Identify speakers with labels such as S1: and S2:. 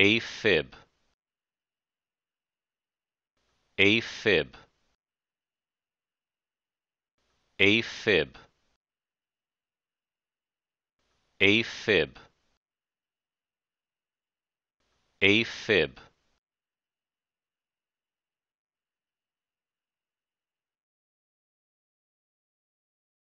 S1: a fib a fib a fib a fib a fib,